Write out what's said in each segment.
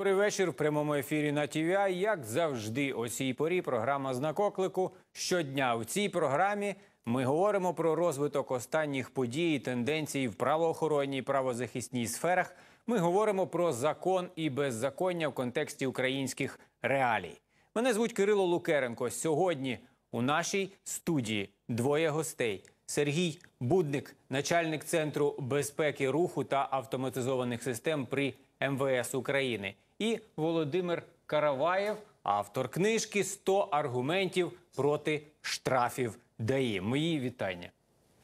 Добрий вечір в прямому ефірі на ТВА. Як завжди, о цій порі програма знакоклику. щодня. У цій програмі ми говоримо про розвиток останніх подій, і тенденцій в правоохоронній і правозахисній сферах. Ми говоримо про закон і беззаконня в контексті українських реалій. Мене звуть Кирило Лукеренко. Сьогодні у нашій студії двоє гостей: Сергій Будник, начальник центру безпеки руху та автоматизованих систем при МВС України, і Володимир Караваєв, автор книжки «100 аргументів проти штрафів ДАІ. Мої вітання.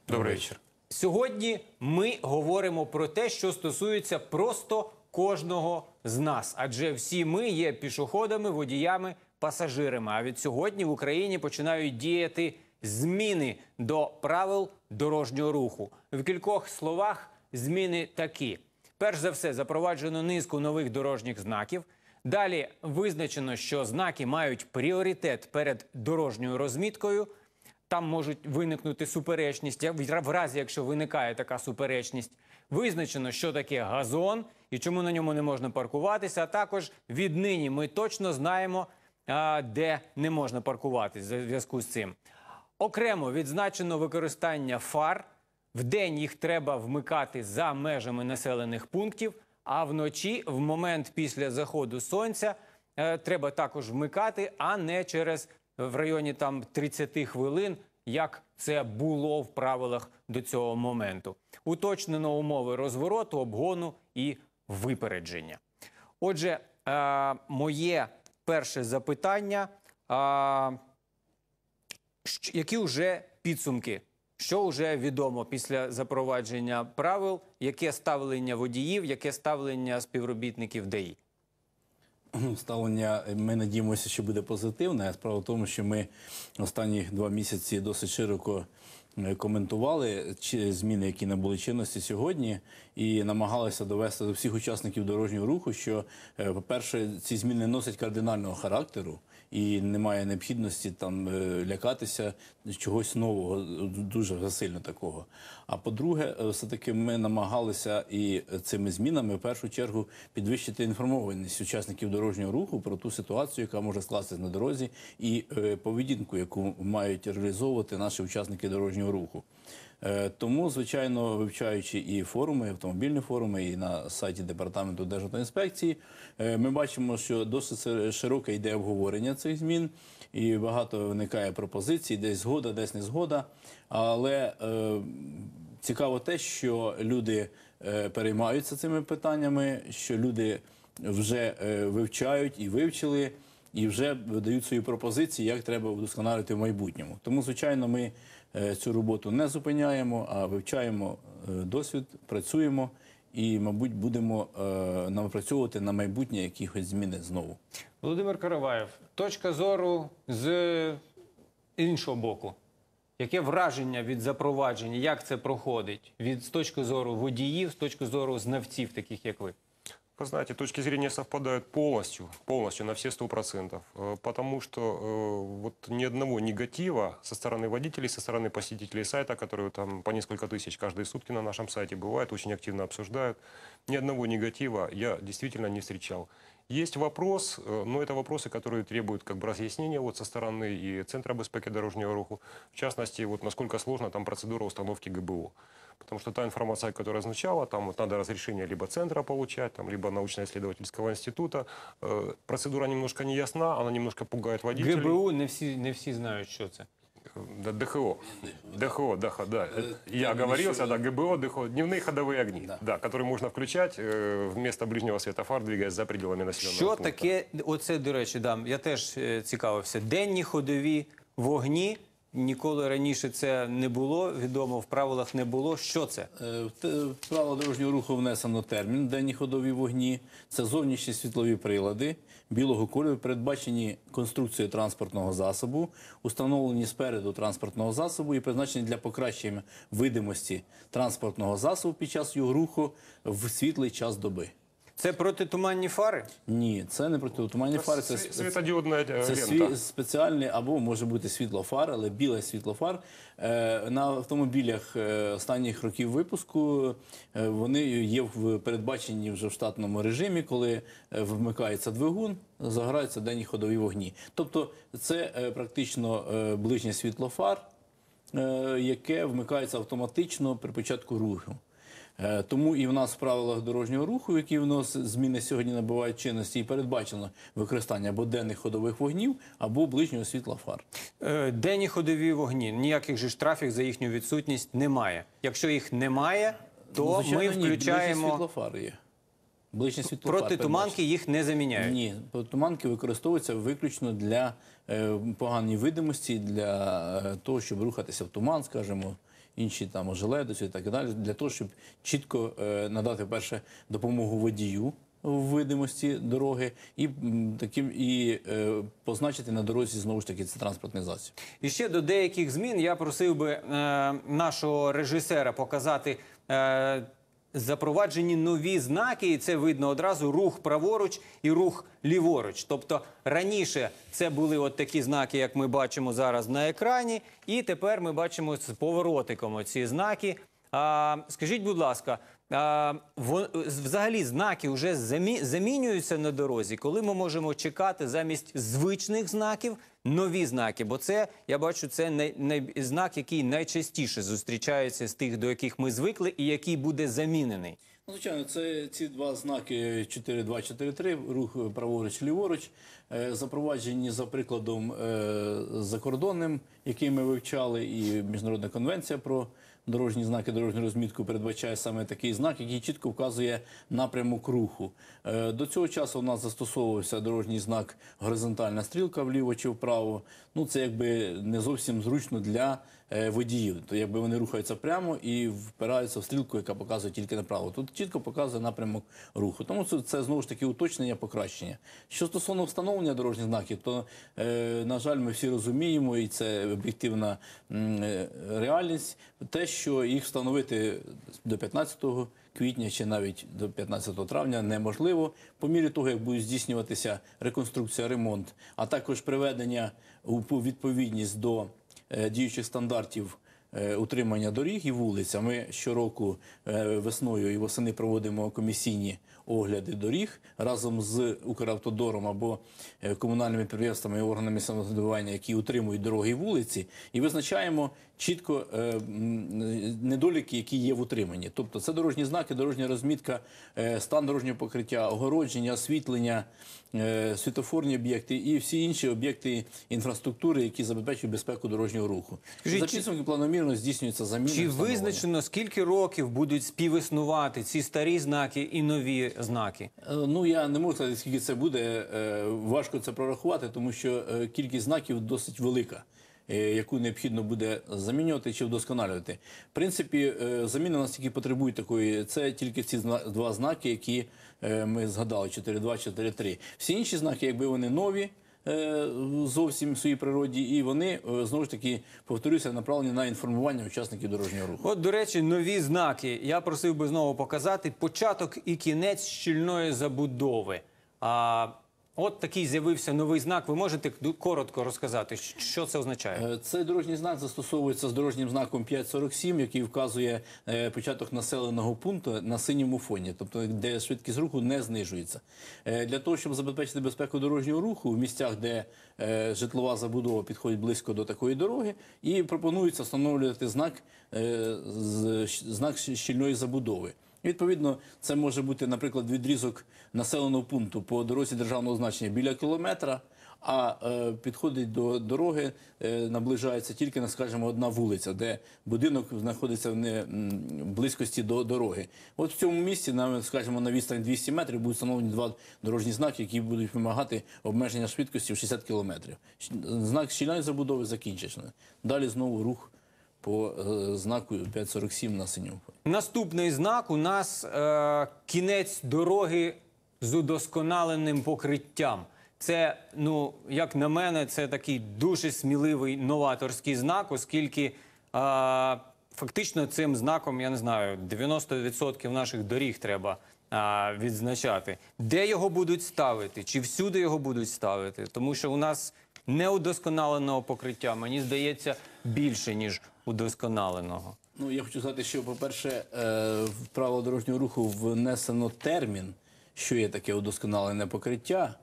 Добрий вечір. Сьогодні ми говоримо про те, що стосується просто кожного з нас, адже всі ми є пішоходами, водіями, пасажирами. А від сьогодні в Україні починають діяти зміни до правил дорожнього руху. В кількох словах зміни такі: Перш за все, запроваджено низку нових дорожніх знаків. Далі визначено, що знаки мають пріоритет перед дорожньою розміткою. Там можуть виникнути суперечність. В разі, якщо виникає така суперечність, визначено, що таке газон і чому на ньому не можна паркуватися. А також віднині ми точно знаємо, де не можна паркуватися в зв'язку з цим. Окремо відзначено використання фар. В день їх треба вмикати за межами населених пунктів, а вночі, в момент після заходу сонця, е, треба також вмикати, а не через в районі там 30 хвилин, як це було в правилах до цього моменту. Уточнено умови розвороту, обгону і випередження. Отже, е, моє перше запитання: які вже підсумки? Що вже відомо після запровадження правил, яке ставлення водіїв, яке ставлення співробітників ДАІ? Ставлення ми надіємося, що буде позитивне. Справа в тому, що ми останні два місяці досить широко е, коментували зміни, які набули чинності сьогодні, і намагалися довести до всіх учасників дорожнього руху, що, е, по-перше, ці зміни носять кардинального характеру і немає необхідності там е, лякатися чогось нового, дуже сильно такого. А по-друге, е, все-таки ми намагалися і цими змінами в першу чергу підвищити інформованість учасників дорожнього руху про ту ситуацію, яка може скластися на дорозі, і е, поведінку, яку мають реалізовувати наші учасники дорожнього руху. Е, тому, звичайно, вивчаючи і форуми, і автомобільні форуми, і на сайті департаменту Державтоінспекції, е, ми бачимо, що досить широке йде обговорення цих змін, і багато виникає пропозицій, десь згода, десь не згода. Але е, цікаво те, що люди е, переймаються цими питаннями, що люди вже вивчають і вивчили, і вже дають свої пропозиції, як треба вдосконалити в майбутньому. Тому, звичайно, ми. Е, цю роботу не зупиняємо, а вивчаємо е, досвід, працюємо. І, мабуть, будемо е, напрацьовувати на майбутнє якихось зміни знову. Володимир Караваєв, точка зору з іншого боку. Яке враження від запровадження? Як це проходить? Від з точки зору водіїв, з точки зору знавців, таких як ви? Вы знаете, точки зрения совпадают полностью, полностью на все сто процентов, э, потому что э, вот ни одного негатива со стороны водителей, со стороны посетителей сайта, которые там по несколько тысяч каждые сутки на нашем сайте бывают, очень активно обсуждают, ни одного негатива я действительно не встречал. Есть вопрос, э, но это вопросы, которые требуют как бы разъяснения вот со стороны и Центра безпеки дорожного руху, в частности, вот насколько сложна там процедура установки ГБО. Потому что та информация, которая означала, там вот надо разрешение либо центра получать, там, либо научно-исследовательского института. Э, процедура немножко не ясна, она немножко пугает водителей. ГБУ не всі, не всі знають, що це. ДХО. ДХО, да, да. Я оговорился, да, ГБО, ДХО. Дневные ходовые огни, да, да которые можно включать э, вместо ближнего светофар, двигаясь за пределами населеного Що пункту. таке, оце, до речі, дам, я теж е, цікавився. Денні ходові вогні Ніколи раніше це не було. Відомо в правилах не було. Що це в е, правила дорожнього руху внесено термін денні ходові вогні. Це зовнішні світлові прилади білого кольору, передбачені конструкцією транспортного засобу, установлені спереду транспортного засобу і призначені для покращення видимості транспортного засобу під час його руху в світлий час доби. Це протитуманні фари? Ні, це не протитуманні фари. Це світодіодна е, це, це спеціальний або може бути світлофар, але біле світлофар. Е, на автомобілях е, останніх років випуску вони є в передбаченні вже в штатному режимі, коли вмикається двигун, загораються денні ходові вогні. Тобто, це практично ближнє світлофар. Яке вмикається автоматично при початку руху, Е, тому і в нас в правилах дорожнього руху, які в нас зміни сьогодні набувають чинності, і передбачено використання або денних ходових вогнів, або ближнього світла фар. Е, денні ходові вогні ніяких же штрафів за їхню відсутність немає. Якщо їх немає, то ну, ми включаємо є. Ближні світлофар. Проти туманки їх не заміняють? Ні, протитуманки використовуються виключно для е, поганої видимості, для того, щоб рухатися в туман, скажімо, інші там жилетусі і так далі, для того, щоб чітко е, надати перше допомогу водію в видимості дороги, і таким і е, позначити на дорозі знову ж таки це транспортний засіб. І ще до деяких змін я просив би е, нашого режисера показати. Е, запроваджені нові знаки, і це видно одразу рух праворуч і рух ліворуч. Тобто раніше це були от такі знаки, як ми бачимо зараз на екрані, і тепер ми бачимо з поворотиком оці знаки. А, Скажіть, будь ласка, а, взагалі знаки вже замі... замінюються на дорозі, коли ми можемо чекати замість звичних знаків нові знаки? Бо це я бачу, це най... Най... знак, який найчастіше зустрічається з тих, до яких ми звикли, і який буде замінений. Ну, звичайно, це ці два знаки 4-2-4-3, рух е, праворуч-ліворуч, е, запроваджені за прикладом е, закордонним, який ми вивчали, і міжнародна конвенція про дорожні знаки, дорожню розмітку передбачає саме такий знак, який чітко вказує напрямок руху. Е, до цього часу у нас застосовувався дорожній знак горизонтальна стрілка вліво чи вправо. Ну це якби не зовсім зручно для е, водіїв. То якби вони рухаються прямо і впираються в стрілку, яка показує тільки направо. Тут чітко показує напрямок руху. Тому це, це знову ж таки уточнення, покращення. Що стосовно встановлення дорожніх знаків, то е, на жаль, ми всі розуміємо, і це об'єктивна реальність. Те, що їх встановити до 15 квітня чи навіть до 15 травня неможливо. По мірі того, як буде здійснюватися реконструкція, ремонт, а також приведення у відповідність до е, діючих стандартів. Е, утримання доріг і вулиць. А ми щороку е, весною і восени проводимо комісійні огляди доріг разом з Укравтодором або е, комунальними підприємствами і органами самоврядування, які утримують дороги і вулиці, і визначаємо чітко е, недоліки, які є в утриманні. Тобто це дорожні знаки, дорожня розмітка, е, стан дорожнього покриття, огородження, освітлення, світофорні об'єкти і всі інші об'єкти інфраструктури, які забезпечують безпеку дорожнього руху. Скажіть, За підсумки планомірно здійснюється заміна. Чи визначено скільки років будуть співіснувати ці старі знаки і нові? знаки? Е, ну я не можу сказати, скільки це буде. Е, важко це прорахувати, тому що е, кількість знаків досить велика. Яку необхідно буде замінювати чи вдосконалювати, в принципі, заміни у нас тільки потребують такої. Це тільки ці два знаки, які ми згадали: 4.2, 4.3. Всі інші знаки, якби вони нові. Е, зовсім в своїй природі, і вони е, знову ж таки повторюся, направлені на інформування учасників дорожнього руху. От, до речі, нові знаки. Я просив би знову показати початок і кінець щільної забудови. А От такий з'явився новий знак. Ви можете коротко розказати, що це означає? Е, цей дорожній знак застосовується з дорожнім знаком 547, який вказує е, початок населеного пункту на синьому фоні, тобто де швидкість руху не знижується. Е, для того щоб забезпечити безпеку дорожнього руху в місцях, де житлова забудова підходить близько до такої дороги, і пропонується встановлювати знак знак щільної забудови. Відповідно, це може бути, наприклад, відрізок населеного пункту по дорозі державного значення біля кілометра, а е, підходить до дороги, е, наближається тільки, скажімо, одна вулиця, де будинок знаходиться в не близькості до дороги. От в цьому місці, на скажімо, на відстань 200 метрів будуть встановлені два дорожні знаки, які будуть вимагати обмеження швидкості в 60 кілометрів. Знак щільної забудови закінчено. Далі знову рух по е, знаку 547 на синюку. Наступний знак у нас е, кінець дороги з удосконаленим покриттям. Це, ну, як на мене, це такий дуже сміливий новаторський знак, оскільки. Е, Фактично, цим знаком, я не знаю, 90% наших доріг треба а, е, відзначати. Де його будуть ставити? Чи всюди його будуть ставити? Тому що у нас неудосконаленого покриття, мені здається, більше, ніж удосконаленого. Ну я хочу сказати, що по перше, е, в правило дорожнього руху внесено термін, що є таке удосконалене покриття.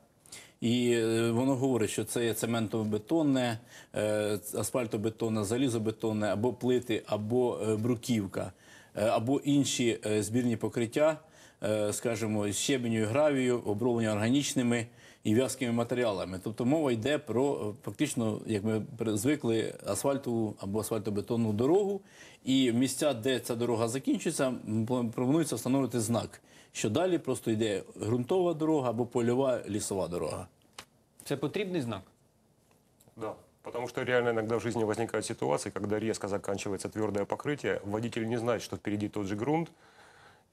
І е, воно говорить, що це є цементобетонне, е, асфальтобетонне, залізобетонне, або плити, або бруківка, або інші збірні покриття, скажімо, з щебеню і гравію, оброблення органічними і в'язкими матеріалами. Тобто мова йде про е, фактично, як ми звикли, асфальтову або асфальтобетонну дорогу, і місця, де ця дорога закінчується, пропонується встановити знак, що далі просто йде ґрунтова дорога або польова лісова дорога. Це потрібний знак? Так. Да. Потому что реально иногда в жизни возникают ситуации, когда резко заканчивается твердое покрытие, водитель не знает, что впереди тот же грунт,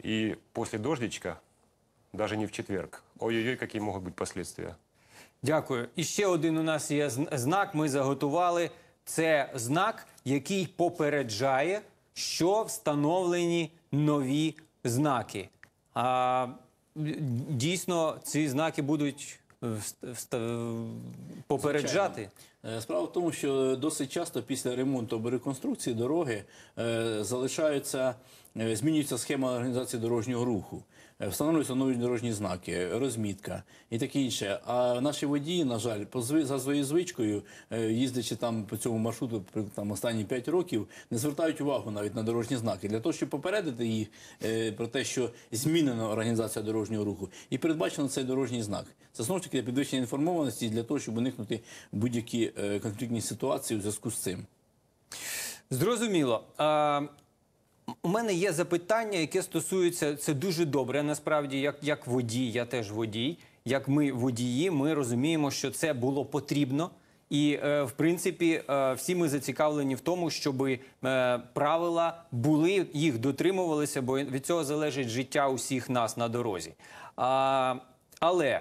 и после дождичка даже не в четверг. Ой-ой-ой, какие могут быть последствия. Дякую. І ще один у нас є знак. Ми заготували. Це знак, який попереджає, що встановлені нові знаки. А дійсно ці знаки будуть попереджати. Звичайно. Е, справа в тому, що досить часто після ремонту або реконструкції дороги е, залишаються, е, змінюється схема організації дорожнього руху, встановлюються нові дорожні знаки, розмітка і таке інше. А наші водії, на жаль, за своєю звичкою, їздячи там по цьому маршруту там останні 5 років, не звертають увагу навіть на дорожні знаки для того, щоб попередити їх про те, що змінена організація дорожнього руху, і передбачено цей дорожній знак. Це знову ж таки підвищення інформованості для того, щоб уникнути будь-які ці е, конфліктні ситуації у зв'язку з цим. Зрозуміло. А, у мене є запитання, яке стосується це дуже добре. Насправді, як як водій, я теж водій. Як ми водії, ми розуміємо, що це було потрібно. І е, в принципі, е, всі ми зацікавлені в тому, щоб правила були, їх дотримувалися, бо від цього залежить життя усіх нас на дорозі. Але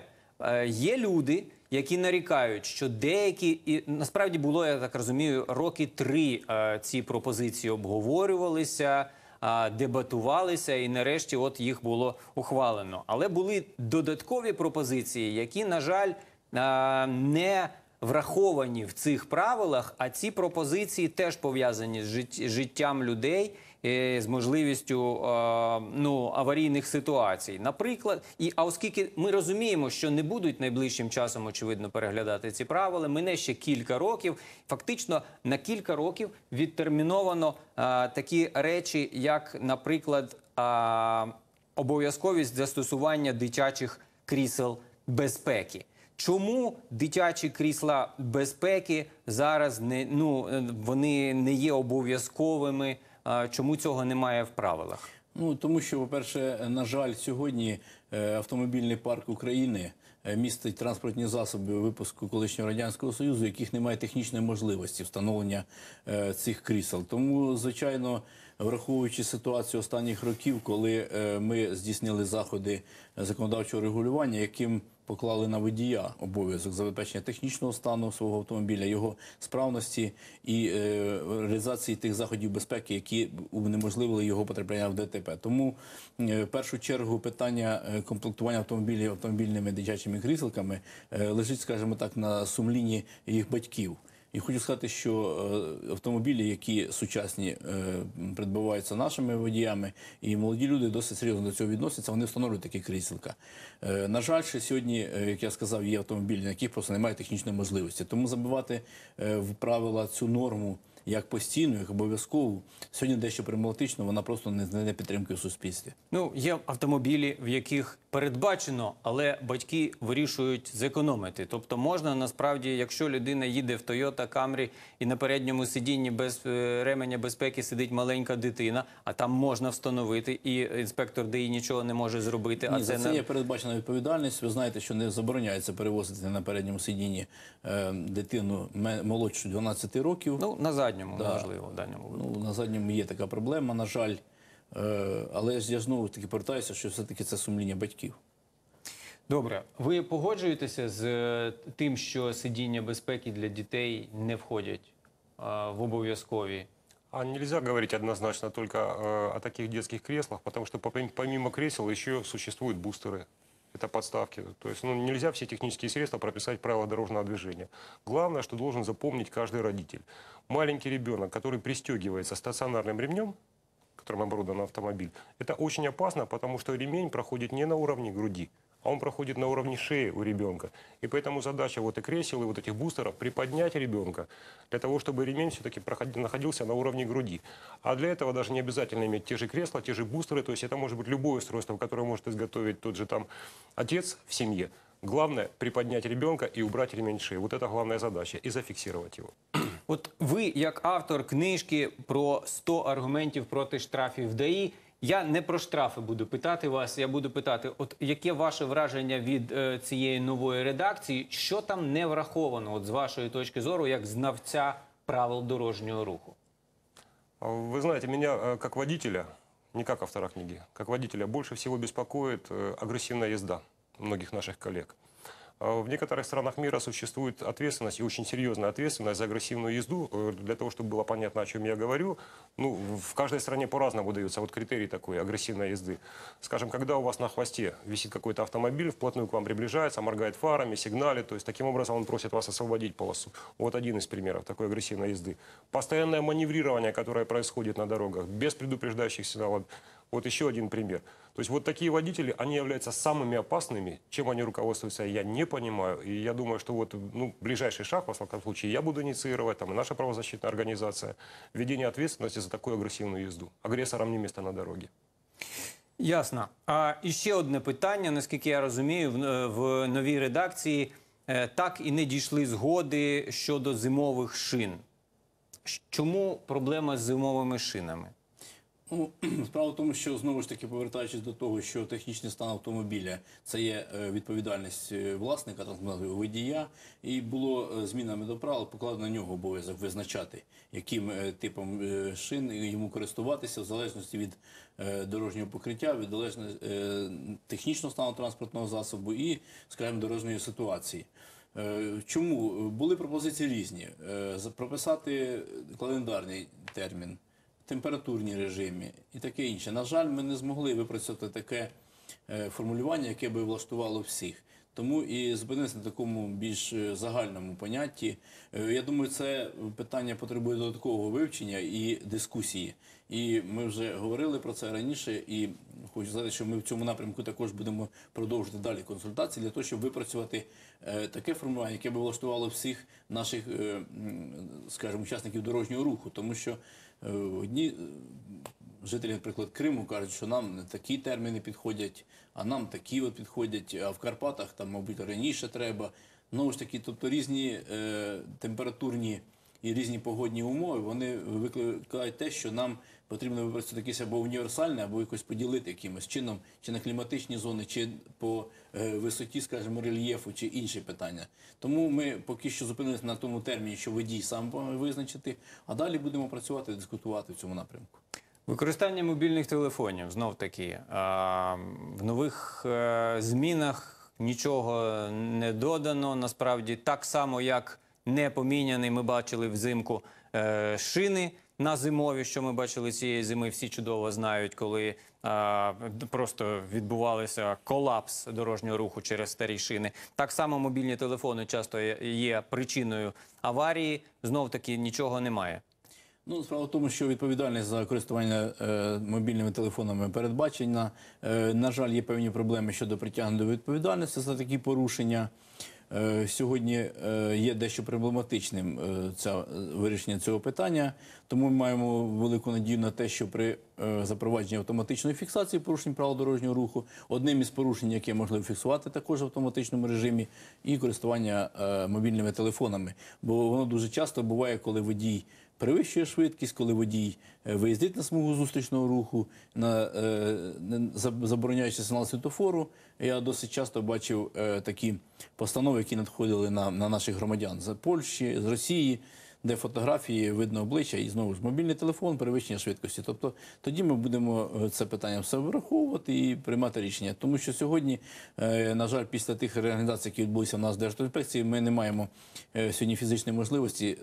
є люди, які нарікають, що деякі і насправді було, я так розумію, роки три е, ці пропозиції обговорювалися, е, дебатувалися, і нарешті, от їх було ухвалено. Але були додаткові пропозиції, які, на жаль, е, не враховані в цих правилах. А ці пропозиції теж пов'язані з життям людей. Е, з можливістю е, ну аварійних ситуацій. Наприклад, і а оскільки ми розуміємо, що не будуть найближчим часом очевидно переглядати ці правила, мене ще кілька років. Фактично на кілька років відтерміновано е, такі речі, як, наприклад, обов'язковість застосування дитячих крісел безпеки. Чому дитячі крісла безпеки зараз не ну вони не є обов'язковими? Чому цього немає в правилах? Ну тому що, по-перше, на жаль, сьогодні е, автомобільний парк України е, містить транспортні засоби випуску колишнього радянського союзу, яких немає технічної можливості встановлення е, цих крісел. Тому звичайно враховуючи ситуацію останніх років, коли е, ми здійснили заходи законодавчого регулювання, яким Поклали на водія обов'язок забезпечення технічного стану свого автомобіля, його справності і е, реалізації тих заходів безпеки, які унеможливили його потрапляння в ДТП. Тому е, в першу чергу питання е, комплектування автомобілів автомобільними дитячими кріселками е, лежить, скажімо так, на сумлінні їх батьків. І хочу сказати, що е, автомобілі, які сучасні е, придбаваються нашими водіями, і молоді люди досить серйозно до цього відносяться, вони встановлюють такі кріселка. Е, на жаль, що сьогодні, як я сказав, є автомобілі, на яких просто немає технічної можливості. Тому забивати в правила цю норму. Як постійну, як обов'язкову, сьогодні дещо проблематично, вона просто не знайде підтримки у суспільстві. Ну є автомобілі, в яких передбачено, але батьки вирішують зекономити. Тобто, можна насправді, якщо людина їде в Toyota Camry і на передньому сидінні без е, ременя безпеки сидить маленька дитина, а там можна встановити, і інспектор ДІ нічого не може зробити. Ні, а це за це на... є передбачена відповідальність. Ви знаєте, що не забороняється перевозити на передньому сидінні е, дитину молодшу 12 років. Ну на задньому да. можливо в даному ну на задньому є така проблема, на жаль. Е, але я знову таки повертаюся, що все-таки це сумління батьків. Добре, ви погоджуєтеся з е, тим, що сидіння безпеки для дітей не входять в обов'язкові? А нельзя говорить однозначно только э, о таких детских креслах, потому что помимо кресел еще существуют бустеры. Это подставки. То есть ну, нельзя все технические средства прописать правила дорожного движения. Главное, что должен запомнить каждый родитель. Маленький ребенок, который пристегивается стационарным ремнем, некотором оборудован автомобиль. Это очень опасно, потому что ремень проходит не на уровне груди, а он проходит на уровне шеи у ребенка. И поэтому задача вот и кресел, и вот этих бустеров приподнять ребенка, для того, чтобы ремень все-таки находился на уровне груди. А для этого даже не обязательно иметь те же кресла, те же бустеры, то есть это может быть любое устройство, которое может изготовить тот же там отец в семье. Главное приподнять ребенка и убрать ремень шеи. Вот это главная задача, и зафиксировать его. От ви, як автор книжки про 100 аргументів проти штрафів ДАІ, я не про штрафи буду питати вас. Я буду питати, от яке ваше враження від е, цієї нової редакції, що там не враховано, от з вашої точки зору, як знавця правил дорожнього руху? Ви знаете, меня э, как водителя, не как автора книги, как водителя больше всего беспокоит э, агрессивная езда многих наших коллег. А в некоторых странах мира существует ответственность, и очень серьезная ответственность за агрессивную езду. Э, для того, чтобы было понятно, о чем я говорю, ну, в каждой стране по-разному даются вот критерии такой агрессивной езды. Скажем, когда у вас на хвосте висит какой-то автомобиль, вплотную к вам приближается, моргает фарами, сигналит, то есть таким образом он просит вас освободить полосу. Вот один из примеров такой агрессивной езды. Постоянное маневрирование, которое происходит на дорогах, без предупреждающих сигналов, Вот еще один пример. То есть вот такие водители, они являются самыми опасными. Чем они руководствуются, я не понимаю. И я думаю, что вот ну, ближайший шаг, во всяком случае, я буду инициировать, там и наша правозащитная организация, введение ответственности за такую агрессивную езду. Агрессорам не место на дороге. Ясно. А ще одне питання, наскільки я розумію, в, э, в новій редакції е, э, так і не дійшли згоди щодо зимових шин. Чому проблема з зимовими шинами? Ну, справа в тому, що знову ж таки повертаючись до того, що технічний стан автомобіля це є е, відповідальність е, власника транспланту водія, і було е, змінами до правил покладено на нього обов'язок визначати, яким типом шин йому користуватися в залежності від дорожнього покриття, від технічного стану транспортного засобу і, скажімо, дорожньої ситуації. Чому були пропозиції різні? Прописати календарний термін температурні режимі і таке інше. На жаль, ми не змогли випрацювати таке е, формулювання, яке би влаштувало всіх. Тому і зупинитися на такому більш е, загальному понятті. Е, я думаю, це питання потребує додаткового вивчення і дискусії. І ми вже говорили про це раніше. І хочу сказати, що ми в цьому напрямку також будемо продовжувати далі консультації для того, щоб випрацювати таке формування, яке би влаштувало всіх наших, скажімо, учасників дорожнього руху, тому що. Е, одні е, жителі, наприклад, Криму кажуть, що нам такі терміни підходять, а нам такі от підходять, а в Карпатах там, мабуть, раніше треба. Знову ж таки, тобто різні е, температурні і різні погодні умови вони викликають те, що нам Потрібно використати якесь або універсальне, або якось поділити якимось чином, чи на кліматичні зони, чи по е, висоті, скажімо, рельєфу, чи інші питання. Тому ми поки що зупинилися на тому терміні, що водій сам визначити, а далі будемо працювати, дискутувати в цьому напрямку. Використання мобільних телефонів знов таки в нових е, змінах нічого не додано. Насправді так само, як не поміняний, ми бачили взимку е, шини на зимові, що ми бачили цієї зими, всі чудово знають, коли а, просто відбувалися колапс дорожнього руху через старі шини. Так само мобільні телефони часто є причиною аварії. Знов таки нічого немає. Ну, справа в тому, що відповідальність за користування е, мобільними телефонами передбачена. Е, на жаль, є певні проблеми щодо притягнення до відповідальності за такі порушення. Е, сьогодні е, є дещо проблематичним це е, вирішення цього питання, тому ми маємо велику надію на те, що при запровадженні автоматичної фіксації порушень правил дорожнього руху одним із порушень, яке можливо фіксувати, також в автоматичному режимі, і користування мобільними телефонами. Бо воно дуже часто буває, коли водій перевищує швидкість, коли водій е, виїздить на смугу зустрічного руху, на, е, забороняючи сигнал світофору. Я досить часто бачив е, такі постанови, які надходили на, на наших громадян з Польщі, з Росії де фотографії видно обличчя, і знову ж мобільний телефон, перевищення швидкості. Тобто тоді ми будемо е, це питання все враховувати і приймати рішення. Тому що сьогодні, е, на жаль, після тих реорганізацій, які відбулися в нас в Держінспекції, ми не маємо е, сьогодні фізичної можливості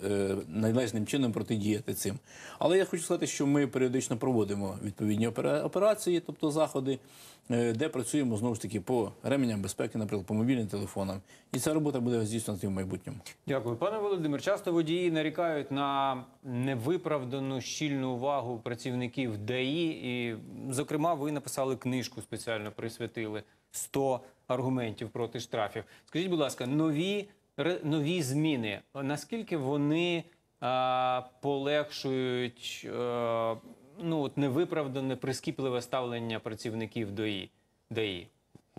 належним чином протидіяти цим. Але я хочу сказати, що ми періодично проводимо відповідні операції, тобто заходи, де працюємо знову ж таки по ременям безпеки, наприклад, по мобільним телефонам. І ця робота буде здійснена в майбутньому. Дякую, пане Володимир. Часто водії на нарікають на невиправдану щільну увагу працівників ДАІ. І, зокрема, ви написали книжку, спеціально присвятили 100 аргументів проти штрафів. Скажіть, будь ласка, нові нові зміни наскільки вони а, полегшують а, ну от невиправдане прискіпливе ставлення працівників ДАІ? ДАІ?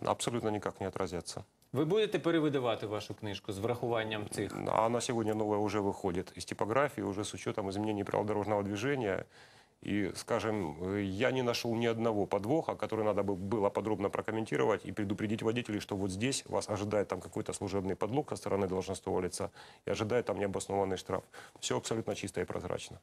Абсолютно ніяк не відразяться. Вы будете перевыдавать вашу книжку с врахуванням цих? Она сегодня новая уже выходит из типографии, уже с учетом изменений правил дорожного движения. И, скажем, я не нашел ни одного подвоха, который надо было подробно прокомментировать и предупредить водителей, что вот здесь вас ожидает там какой-то служебный подлог со стороны должностного лица и ожидает там необоснованный штраф. Все абсолютно чисто и прозрачно.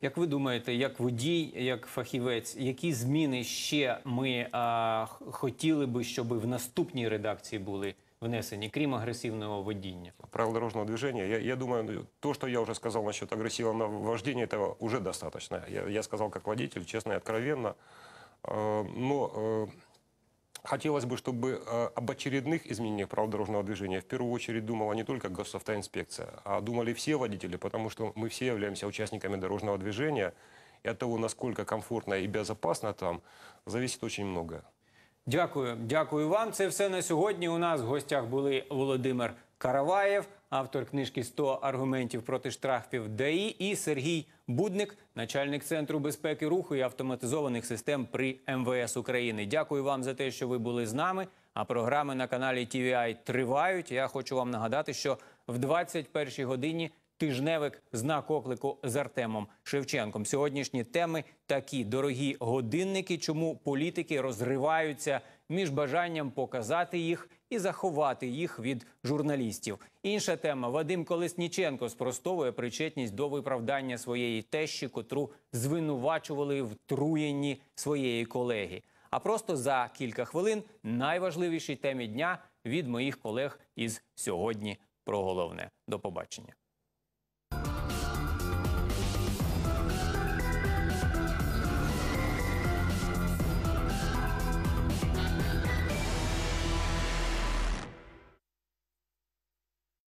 Як ви думаєте, як водій, як фахівець, які зміни ще ми а, хотіли би, щоб в наступній редакції були? внесені, крім агресивного водіння? Правила дорожного движения, я, я думаю, то, что я уже сказал насчет агрессивного вождения, этого уже достаточно. Я, я сказал как водитель, честно и откровенно. Е, но е, Хотелось бы, чтобы е, об очередных изменениях правил дорожного движения в первую очередь думала не только госавтоинспекция, а думали все водители, потому что мы все являемся участниками дорожного движения, и от того, насколько комфортно и безопасно там, зависит очень многое. Дякую, дякую вам. Це все на сьогодні. У нас в гостях були Володимир Караваєв, автор книжки «100 аргументів проти штрафів ДАІ, і Сергій Будник, начальник центру безпеки руху і автоматизованих систем при МВС України. Дякую вам за те, що ви були з нами. А програми на каналі TVI тривають. Я хочу вам нагадати, що в 21 годині тижневик знак оклику з Артемом Шевченком. Сьогоднішні теми такі дорогі годинники, чому політики розриваються між бажанням показати їх і заховати їх від журналістів. Інша тема Вадим Колесніченко спростовує причетність до виправдання своєї тещі, котру звинувачували в труєнні своєї колеги. А просто за кілька хвилин найважливіші темі дня від моїх колег із сьогодні. Про головне до побачення.